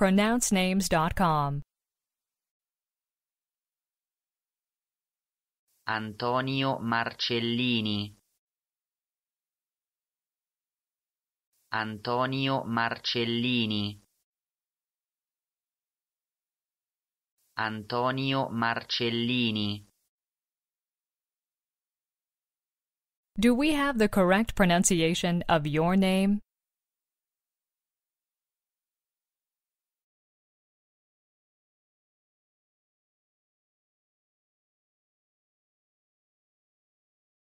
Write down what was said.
pronouncenames.com. Antonio Marcellini Antonio Marcellini Antonio Marcellini Do we have the correct pronunciation of your name?